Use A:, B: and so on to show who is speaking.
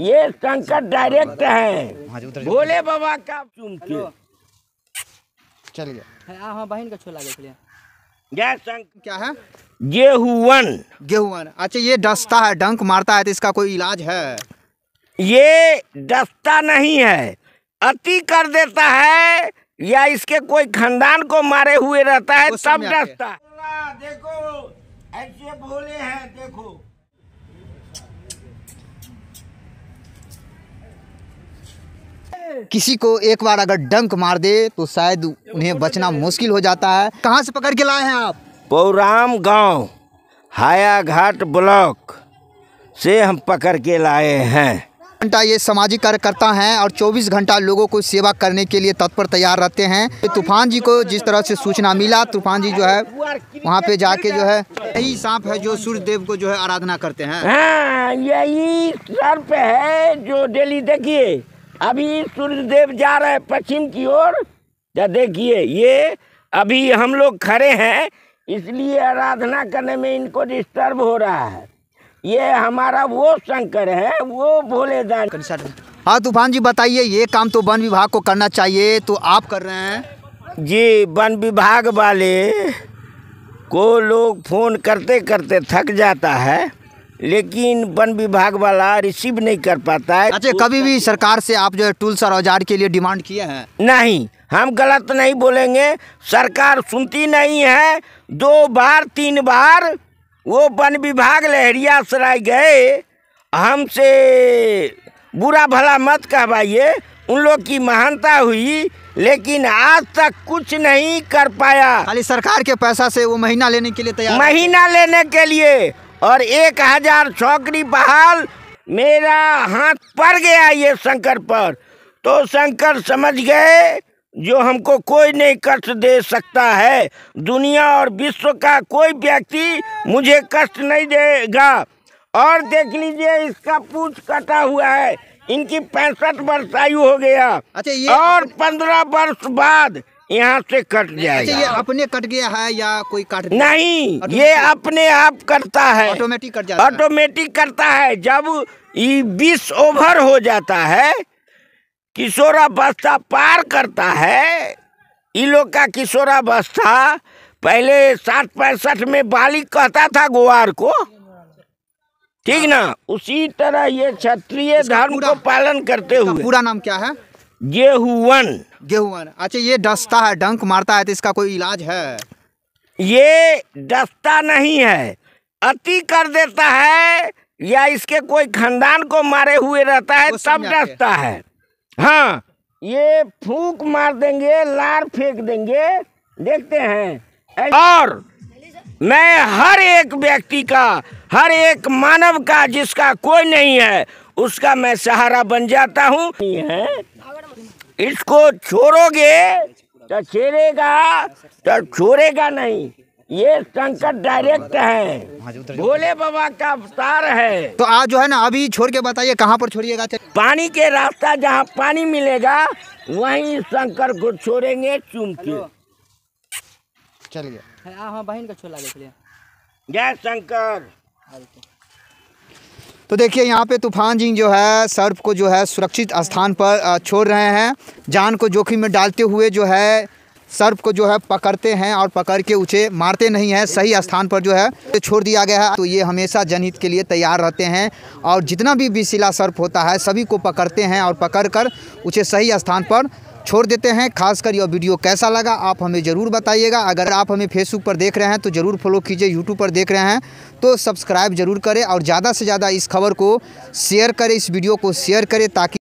A: ये संकट डायरेक्ट है भोले बाबा का चुमके
B: चलिए हाँ, हाँ, बहन का छोला देख क्या है गेहूवन गेहूवन अच्छा ये डस्ता है डंक मारता है तो इसका कोई इलाज है ये डस्ता नहीं है अति कर देता है
A: या इसके कोई खानदान को मारे हुए रहता है सब डस्ता देखो ऐसे भोले हैं देखो
B: किसी को एक बार अगर डंक मार दे तो शायद उन्हें बचना मुश्किल हो जाता है कहाँ से पकड़ के लाए हैं आप पौराम
A: गांव हाया घाट ब्लॉक से हम पकड़ के लाए हैं
B: घंटा ये सामाजिक कार्यकर्ता हैं और 24 घंटा लोगों को सेवा करने के लिए तत्पर तैयार रहते हैं तूफान जी को जिस तरह से सूचना मिला तूफान जी जो है वहाँ पे जाके जो है यही सांप है जो सूर्य देव को जो है आराधना करते हैं हाँ, यही सर्प
A: है जो डेली देखिए अभी सूर्यदेव जा रहे हैं पश्चिम की ओर या देखिए ये अभी हम लोग खड़े हैं इसलिए आराधना करने में इनको डिस्टर्ब हो रहा है ये हमारा वो शंकर है वो
B: भोले दान हाँ तूफान जी बताइए ये काम तो वन विभाग को करना चाहिए तो आप कर रहे हैं जी वन विभाग वाले को लोग
A: फ़ोन करते करते थक जाता है लेकिन वन विभाग वाला रिसीव नहीं कर पाता है अच्छा कभी भी सरकार से आप जो है टूल्स और औजार के लिए डिमांड किए हैं नहीं हम गलत नहीं बोलेंगे सरकार सुनती नहीं है दो बार तीन बार वो वन विभाग लहरिया सराय गए हमसे बुरा भला मत कहवाइए उन लोग की महानता हुई लेकिन आज तक कुछ नहीं कर पाया खाली सरकार के पैसा से वो महीना लेने के लिए तैयार महीना लेने के लिए और एक हजार छोकरी बहाल मेरा हाथ पड़ गया ये शंकर पर तो शंकर समझ गए जो हमको कोई नहीं कष्ट दे सकता है दुनिया और विश्व का कोई व्यक्ति मुझे कष्ट नहीं देगा और देख लीजिए इसका पूछ कटा हुआ है इनकी पैंसठ वर्ष आयु हो गया अच्छा ये और पंद्रह वर्ष बाद यहाँ से कट जाएगा अच्छा, ये
B: अपने कट गया है या कोई काट नहीं ये
A: अपने आप करता है ऑटोमेटिक कट जाता ऑटोमेटिक करता है जब ये बीस ओवर हो जाता है किशोरावस्था पार करता है ये लोग का किशोरावस्था पहले साठ पैंसठ में बालिक कहता था गुआर को ठीक ना हाँ। उसी तरह ये क्षत्रिय
B: धर्म को पालन करते हुए पूरा नाम क्या है गेहूवन गेहूवन अच्छा ये डसता है डंक मारता है तो इसका कोई इलाज है ये डसता
A: नहीं है अति कर देता है या इसके कोई खानदान को मारे हुए रहता है तब डसता है हाँ ये फूक मार देंगे लार फेंक देंगे देखते हैं और मैं हर एक व्यक्ति का हर एक मानव का जिसका कोई नहीं है उसका मैं सहारा बन जाता हूँ इसको छोड़ोगे तो छेड़ेगा तो छोड़ेगा नहीं ये संकट डायरेक्ट
B: है
A: भोले बाबा का अवतार है तो आज जो है ना अभी छोड़ के बताइए कहाँ पर छोड़िएगा पानी के रास्ता जहाँ पानी मिलेगा वहीं शंकर को छोड़ेंगे चुम के चलिए
B: हाँ, हाँ, बहन का छोला
A: जय शंकर
B: तो देखिए यहाँ पे तूफान जी जो है सर्प को जो है सुरक्षित स्थान पर छोड़ रहे हैं जान को जोखिम में डालते हुए जो है सर्प को जो है पकड़ते हैं और पकड़ के उसे मारते नहीं हैं सही स्थान पर जो है छोड़ दिया गया है तो ये हमेशा जनहित के लिए तैयार रहते हैं और जितना भी विशिला सर्प होता है सभी को पकड़ते हैं और पकड़ कर उसे सही स्थान पर छोड़ देते हैं खासकर यह वीडियो कैसा लगा आप हमें ज़रूर बताइएगा अगर आप हमें फेसबुक पर देख रहे हैं तो ज़रूर फॉलो कीजिए यूट्यूब पर देख रहे हैं तो सब्सक्राइब ज़रूर करें और ज़्यादा से ज़्यादा इस खबर को शेयर करें इस वीडियो को शेयर करें ताकि